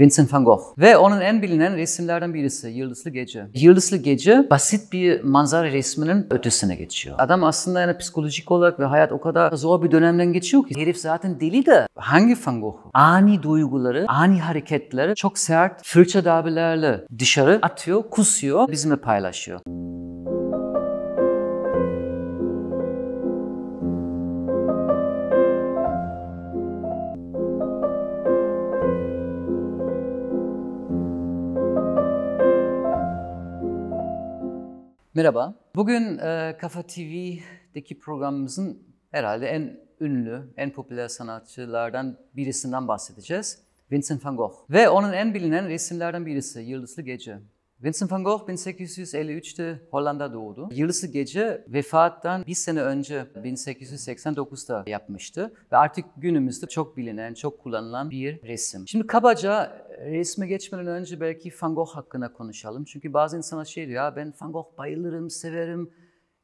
Vincent van Gogh. Ve onun en bilinen resimlerden birisi Yıldızlı Gece. Yıldızlı Gece basit bir manzara resminin ötesine geçiyor. Adam aslında yani psikolojik olarak ve hayat o kadar zor bir dönemden geçiyor ki herif zaten deli de hangi Van Gogh? Ani duyguları, ani hareketleri çok sert fırça darbelerle dışarı atıyor, kusuyor, bizimle paylaşıyor. Merhaba. Bugün e, Kafa TV'deki programımızın herhalde en ünlü, en popüler sanatçılardan birisinden bahsedeceğiz. Vincent van Gogh. Ve onun en bilinen resimlerden birisi Yıldızlı Gece. Vincent van Gogh 1853'te Hollanda doğdu. Yıldızlı Gece vefattan bir sene önce 1889'da yapmıştı. Ve artık günümüzde çok bilinen, çok kullanılan bir resim. Şimdi kabaca e, resme geçmeden önce belki Van Gogh hakkında konuşalım. Çünkü bazı insanlar şey diyor, ya ben Van Gogh bayılırım, severim.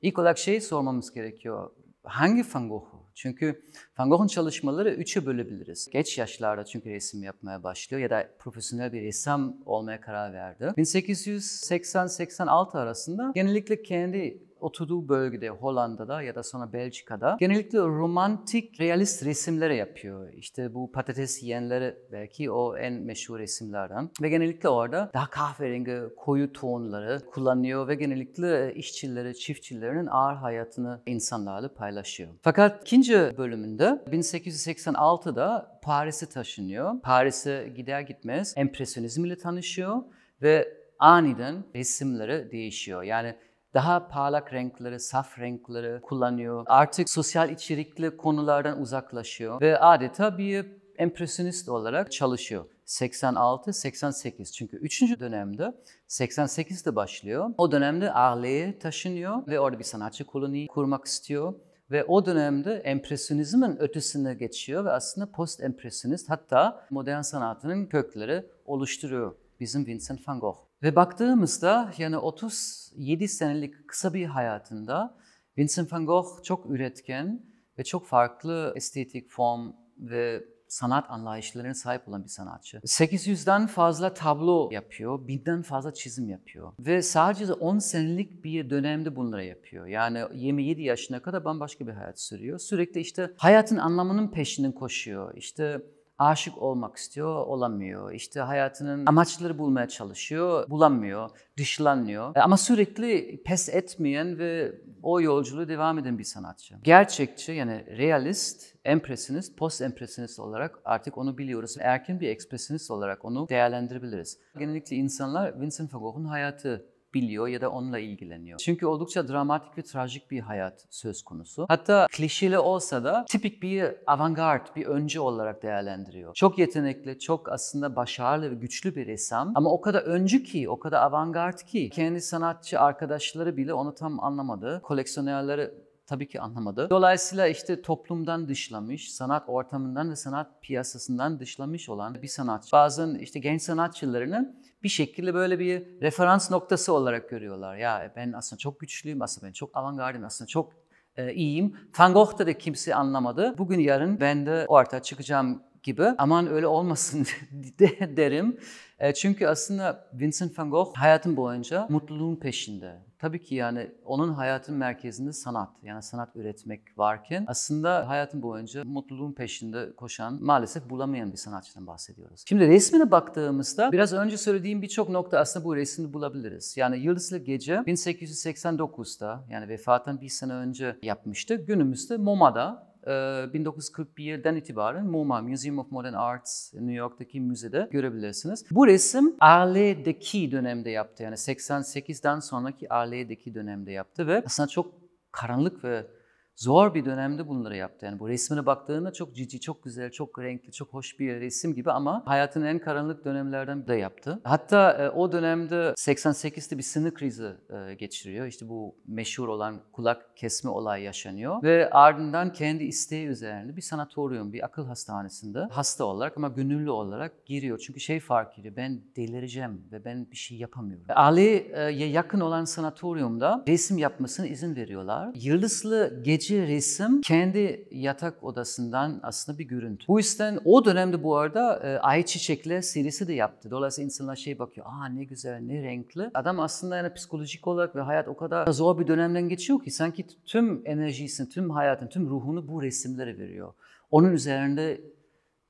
İlk olarak şeyi sormamız gerekiyor hangi Van Gogh'u? Çünkü Van Gogh'un çalışmaları üçe bölebiliriz. Geç yaşlarda çünkü resim yapmaya başlıyor ya da profesyonel bir ressam olmaya karar verdi. 1880-86 arasında genellikle kendi oturduğu bölgede Hollanda'da ya da sonra Belçika'da genellikle romantik, realist resimleri yapıyor. İşte bu patates yiyenleri belki o en meşhur resimlerden. Ve genellikle orada daha kahverengi koyu tonları kullanıyor ve genellikle işçileri, çiftçilerinin ağır hayatını insanlarla paylaşıyor. Fakat ikinci bölümünde 1886'da Paris'e taşınıyor. Paris'e gider gitmez empresyonizm ile tanışıyor ve aniden resimleri değişiyor. Yani daha parlak renkleri, saf renkleri kullanıyor. Artık sosyal içerikli konulardan uzaklaşıyor ve adeta bir empresyonist olarak çalışıyor. 86-88 çünkü 3. dönemde 88'de başlıyor. O dönemde Arle'ye taşınıyor ve orada bir sanatçı koloni kurmak istiyor. Ve o dönemde empresyonizmin ötesine geçiyor ve aslında post empresyonist hatta modern sanatının kökleri oluşturuyor bizim Vincent van Gogh. Ve baktığımızda yani 37 senelik kısa bir hayatında Vincent van Gogh çok üretken ve çok farklı estetik form ve sanat anlayışlarına sahip olan bir sanatçı. 800'den fazla tablo yapıyor, 1000'den fazla çizim yapıyor. Ve sadece 10 senelik bir dönemde bunları yapıyor. Yani 27 yaşına kadar bambaşka bir hayat sürüyor. Sürekli işte hayatın anlamının peşinden koşuyor. İşte aşık olmak istiyor, olamıyor. İşte hayatının amaçları bulmaya çalışıyor, bulamıyor, dışlanıyor. E, ama sürekli pes etmeyen ve o yolculuğu devam eden bir sanatçı. Gerçekçi yani realist, empresyonist, post empresyonist olarak artık onu biliyoruz. Erken bir ekspresyonist olarak onu değerlendirebiliriz. Genellikle insanlar Vincent van Gogh'un hayatı biliyor ya da onunla ilgileniyor. Çünkü oldukça dramatik ve trajik bir hayat söz konusu. Hatta klişeli olsa da tipik bir avantgard, bir öncü olarak değerlendiriyor. Çok yetenekli, çok aslında başarılı ve güçlü bir ressam ama o kadar öncü ki, o kadar avantgard ki kendi sanatçı arkadaşları bile onu tam anlamadı. Koleksiyonerleri tabii ki anlamadı. Dolayısıyla işte toplumdan dışlamış, sanat ortamından ve sanat piyasasından dışlamış olan bir sanatçı. Bazen işte genç sanatçılarının bir şekilde böyle bir referans noktası olarak görüyorlar. Ya ben aslında çok güçlüyüm, aslında ben çok avantgardım, aslında çok e, iyiyim. Van Gogh'ta da kimse anlamadı. Bugün yarın ben de ortaya çıkacağım gibi aman öyle olmasın de, derim. E, çünkü aslında Vincent van Gogh hayatım boyunca mutluluğun peşinde. Tabii ki yani onun hayatın merkezinde sanat. Yani sanat üretmek varken aslında hayatın boyunca mutluluğun peşinde koşan, maalesef bulamayan bir sanatçıdan bahsediyoruz. Şimdi resmine baktığımızda biraz önce söylediğim birçok nokta aslında bu resmi bulabiliriz. Yani Yıldızlı Gece 1889'da yani vefatından bir sene önce yapmıştı. Günümüzde MoMA'da 1941'den ee, itibaren MoMA, Museum of Modern Arts New York'taki müzede görebilirsiniz. Bu resim Arle'deki dönemde yaptı. Yani 88'den sonraki Arle'deki dönemde yaptı ve aslında çok karanlık ve zor bir dönemde bunları yaptı. Yani bu resmine baktığında çok cici, çok güzel, çok renkli, çok hoş bir resim gibi ama hayatın en karanlık dönemlerden de yaptı. Hatta e, o dönemde 88'te bir sinir krizi e, geçiriyor. İşte bu meşhur olan kulak kesme olayı yaşanıyor ve ardından kendi isteği üzerine bir sanatoryum, bir akıl hastanesinde hasta olarak ama gönüllü olarak giriyor. Çünkü şey fark ediyor, ben delireceğim ve ben bir şey yapamıyorum. Ali'ye yakın olan sanatoryumda resim yapmasına izin veriyorlar. Yıldızlı gece etkileyici resim kendi yatak odasından aslında bir görüntü. Bu yüzden o dönemde bu arada e, Ay Çiçekler serisi de yaptı. Dolayısıyla insanlar şey bakıyor, aa ne güzel, ne renkli. Adam aslında yani psikolojik olarak ve hayat o kadar zor bir dönemden geçiyor ki sanki tüm enerjisini, tüm hayatını, tüm ruhunu bu resimlere veriyor. Onun üzerinde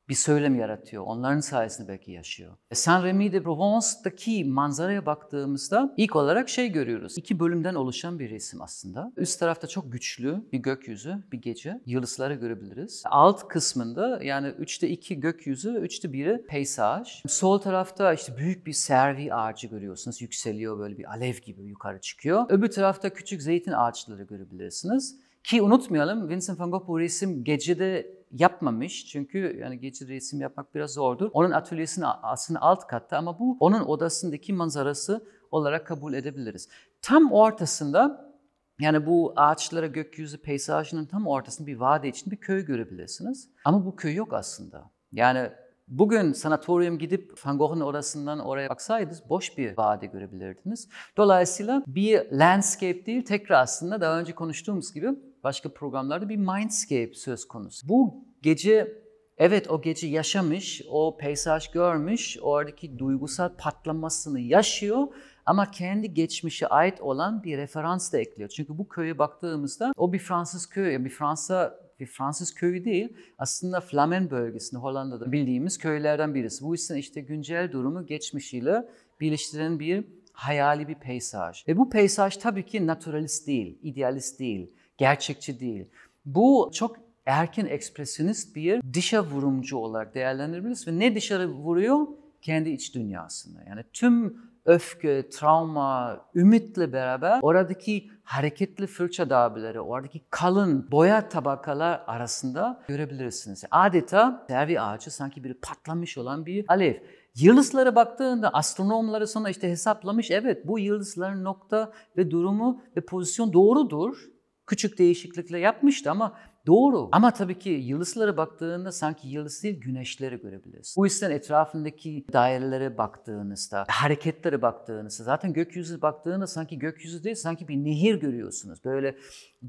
bir söylem yaratıyor. Onların sayesinde belki yaşıyor. E, Saint Remy de Provence'daki manzaraya baktığımızda ilk olarak şey görüyoruz. İki bölümden oluşan bir resim aslında. Üst tarafta çok güçlü bir gökyüzü, bir gece. Yıldızları görebiliriz. Alt kısmında yani üçte iki gökyüzü, üçte biri peysaj. Sol tarafta işte büyük bir servi ağacı görüyorsunuz. Yükseliyor böyle bir alev gibi yukarı çıkıyor. Öbür tarafta küçük zeytin ağaçları görebilirsiniz. Ki unutmayalım Vincent van Gogh bu resim gecede yapmamış. Çünkü yani gece resim yapmak biraz zordur. Onun atölyesinin aslında alt katta ama bu onun odasındaki manzarası olarak kabul edebiliriz. Tam ortasında yani bu ağaçlara gökyüzü peyzajının tam ortasında bir vade için bir köy görebilirsiniz. Ama bu köy yok aslında. Yani Bugün sanatoryum gidip Van Gogh'un odasından oraya baksaydınız boş bir vade görebilirdiniz. Dolayısıyla bir landscape değil tekrar aslında daha önce konuştuğumuz gibi başka programlarda bir mindscape söz konusu. Bu gece evet o gece yaşamış, o peysaj görmüş, oradaki duygusal patlamasını yaşıyor ama kendi geçmişe ait olan bir referans da ekliyor. Çünkü bu köye baktığımızda o bir Fransız köyü, bir Fransa bir Fransız köyü değil, aslında Flamen bölgesinde Hollanda'da bildiğimiz köylerden birisi. Bu ise işte güncel durumu geçmişiyle birleştiren bir hayali bir peysaj. Ve bu peysaj tabii ki naturalist değil, idealist değil gerçekçi değil. Bu çok erken ekspresyonist bir dışa vurumcu olarak değerlendirebiliriz ve ne dışarı vuruyor? Kendi iç dünyasını. Yani tüm öfke, travma, ümitle beraber oradaki hareketli fırça darbeleri, oradaki kalın boya tabakalar arasında görebilirsiniz. Adeta servi ağacı sanki bir patlamış olan bir alev. Yıldızlara baktığında astronomları sonra işte hesaplamış evet bu yıldızların nokta ve durumu ve pozisyon doğrudur küçük değişiklikle yapmıştı ama Doğru. Ama tabii ki yıldızlara baktığında sanki yıldız değil güneşleri görebiliriz. Bu yüzden etrafındaki dairelere baktığınızda, hareketlere baktığınızda, zaten gökyüzü baktığında sanki gökyüzü değil sanki bir nehir görüyorsunuz. Böyle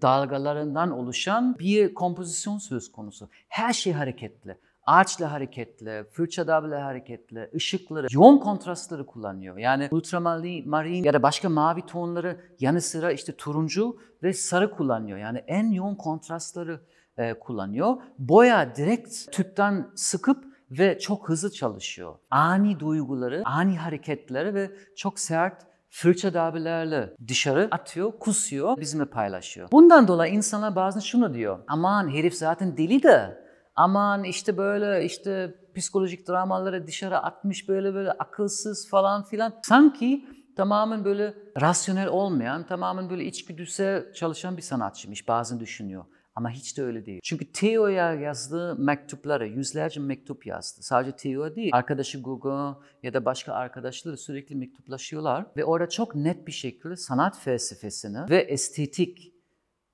dalgalarından oluşan bir kompozisyon söz konusu. Her şey hareketli ağaçla fırça fırçadabla hareketli, ışıkları, yoğun kontrastları kullanıyor. Yani ultramavi, marin ya da başka mavi tonları yanı sıra işte turuncu ve sarı kullanıyor. Yani en yoğun kontrastları e, kullanıyor. Boya direkt tüpten sıkıp ve çok hızlı çalışıyor. Ani duyguları, ani hareketleri ve çok sert fırça darbelerle dışarı atıyor, kusuyor, bizimle paylaşıyor. Bundan dolayı insanlar bazen şunu diyor. Aman herif zaten deli de aman işte böyle işte psikolojik dramaları dışarı atmış böyle böyle akılsız falan filan. Sanki tamamen böyle rasyonel olmayan, tamamen böyle içgüdüsel çalışan bir sanatçıymış bazen düşünüyor. Ama hiç de öyle değil. Çünkü Theo'ya yazdığı mektupları, yüzlerce mektup yazdı. Sadece Theo değil, arkadaşı Google ya da başka arkadaşları sürekli mektuplaşıyorlar. Ve orada çok net bir şekilde sanat felsefesini ve estetik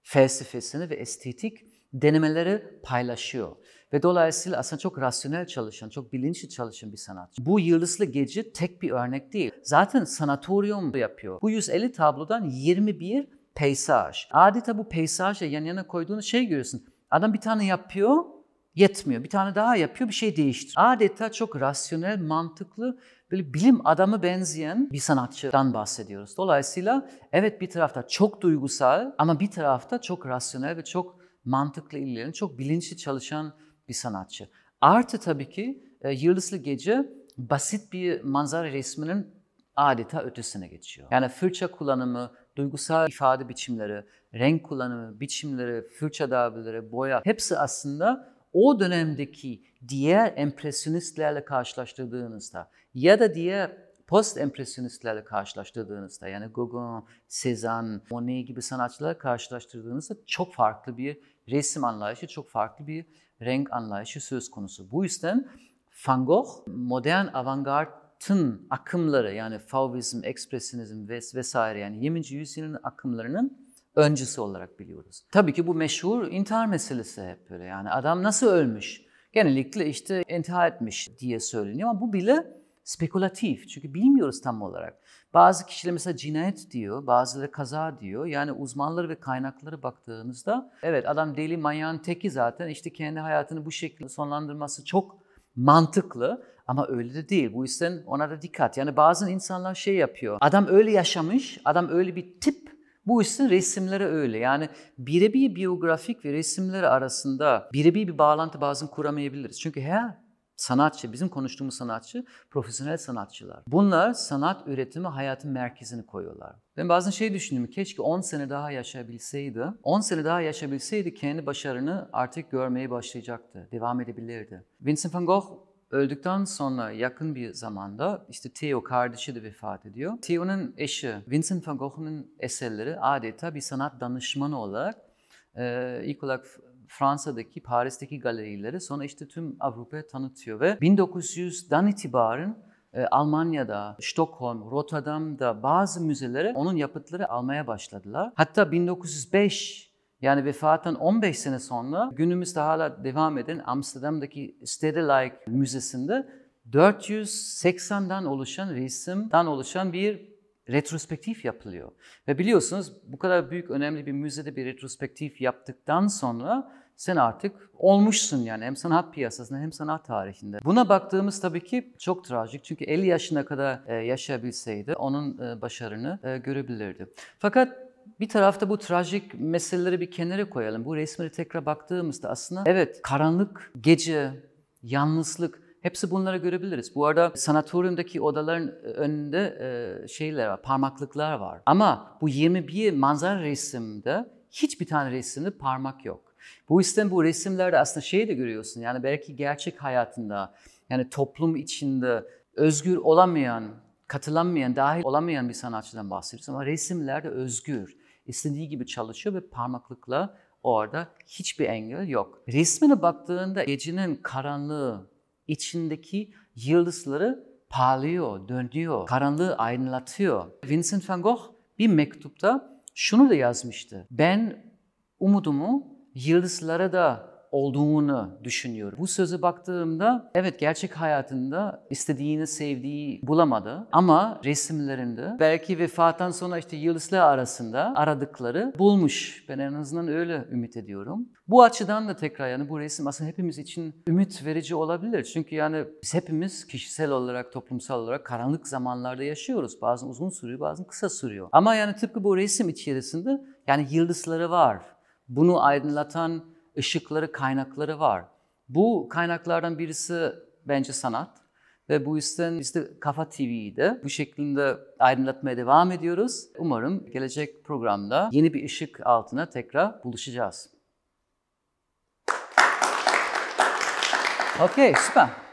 felsefesini ve estetik denemeleri paylaşıyor. Ve dolayısıyla aslında çok rasyonel çalışan, çok bilinçli çalışan bir sanatçı. Bu Yıldızlı Gece tek bir örnek değil. Zaten sanatoryum yapıyor. Bu 150 tablodan 21 peysaj. Adeta bu peysajla yan yana koyduğun şey görüyorsun. Adam bir tane yapıyor, yetmiyor. Bir tane daha yapıyor, bir şey değiştiriyor. Adeta çok rasyonel, mantıklı, böyle bilim adamı benzeyen bir sanatçıdan bahsediyoruz. Dolayısıyla evet bir tarafta çok duygusal ama bir tarafta çok rasyonel ve çok mantıklı ilerleyen, çok bilinçli çalışan bir sanatçı. Artı tabii ki e, Yıldızlı Gece basit bir manzara resminin adeta ötesine geçiyor. Yani fırça kullanımı, duygusal ifade biçimleri, renk kullanımı, biçimleri, fırça darbeleri, boya hepsi aslında o dönemdeki diğer empresyonistlerle karşılaştırdığınızda ya da diğer post empresyonistlerle karşılaştırdığınızda yani Gauguin, Cezanne, Monet gibi sanatçılarla karşılaştırdığınızda çok farklı bir resim anlayışı, çok farklı bir renk anlayışı söz konusu. Bu yüzden Van Gogh modern avantgardın akımları yani Fauvizm, Ekspresyonizm vesaire yani 20. yüzyılın akımlarının öncüsü olarak biliyoruz. Tabii ki bu meşhur intihar meselesi hep böyle yani adam nasıl ölmüş? Genellikle işte intihar etmiş diye söyleniyor ama bu bile spekülatif. Çünkü bilmiyoruz tam olarak. Bazı kişiler mesela cinayet diyor, bazıları kaza diyor. Yani uzmanları ve kaynakları baktığınızda evet adam deli manyağın teki zaten işte kendi hayatını bu şekilde sonlandırması çok mantıklı ama öyle de değil. Bu yüzden ona da dikkat. Yani bazı insanlar şey yapıyor. Adam öyle yaşamış, adam öyle bir tip. Bu yüzden resimlere öyle. Yani birebir biyografik ve resimleri arasında birebir bir bağlantı bazen kuramayabiliriz. Çünkü her sanatçı, bizim konuştuğumuz sanatçı, profesyonel sanatçılar. Bunlar sanat üretimi hayatın merkezini koyuyorlar. Ben bazen şey düşündüm, keşke 10 sene daha yaşayabilseydi. 10 sene daha yaşayabilseydi kendi başarını artık görmeye başlayacaktı, devam edebilirdi. Vincent van Gogh öldükten sonra yakın bir zamanda işte Theo kardeşi de vefat ediyor. Theo'nun eşi Vincent van Gogh'un eserleri adeta bir sanat danışmanı olarak e, ilk olarak Fransa'daki, Paris'teki galerileri sonra işte tüm Avrupa'ya tanıtıyor ve 1900'den itibaren e, Almanya'da, Stockholm, Rotterdam'da bazı müzelere onun yapıtları almaya başladılar. Hatta 1905 yani vefatın 15 sene sonra günümüzde hala devam eden Amsterdam'daki Stedelijk Müzesi'nde 480'den oluşan resimden oluşan bir retrospektif yapılıyor. Ve biliyorsunuz bu kadar büyük önemli bir müzede bir retrospektif yaptıktan sonra sen artık olmuşsun yani hem sanat piyasasında hem sanat tarihinde. Buna baktığımız tabii ki çok trajik çünkü 50 yaşına kadar e, yaşayabilseydi onun e, başarını e, görebilirdi. Fakat bir tarafta bu trajik meseleleri bir kenara koyalım. Bu resmine tekrar baktığımızda aslında evet karanlık, gece, yalnızlık Hepsi bunlara görebiliriz. Bu arada sanatoryumdaki odaların e, önünde e, şeyler var, parmaklıklar var. Ama bu 21 manzara resimde hiçbir tane resimde parmak yok. Bu yüzden bu resimlerde aslında şeyi de görüyorsun. Yani belki gerçek hayatında yani toplum içinde özgür olamayan, katılamayan, dahil olamayan bir sanatçıdan bahsediyorsun. ama resimlerde özgür. istediği gibi çalışıyor ve parmaklıkla orada hiçbir engel yok. Resmine baktığında gecenin karanlığı, içindeki yıldızları parlıyor, dönüyor, karanlığı aydınlatıyor. Vincent van Gogh bir mektupta şunu da yazmıştı. Ben umudumu yıldızlara da olduğunu düşünüyorum. Bu sözü baktığımda evet gerçek hayatında istediğini sevdiği bulamadı ama resimlerinde belki vefattan sonra işte yıldızlar arasında aradıkları bulmuş. Ben en azından öyle ümit ediyorum. Bu açıdan da tekrar yani bu resim aslında hepimiz için ümit verici olabilir. Çünkü yani biz hepimiz kişisel olarak, toplumsal olarak karanlık zamanlarda yaşıyoruz. Bazen uzun sürüyor, bazen kısa sürüyor. Ama yani tıpkı bu resim içerisinde yani yıldızları var. Bunu aydınlatan ışıkları, kaynakları var. Bu kaynaklardan birisi bence sanat. Ve bu yüzden biz Kafa TV'de bu şeklinde aydınlatmaya devam ediyoruz. Umarım gelecek programda yeni bir ışık altına tekrar buluşacağız. Okay, süper.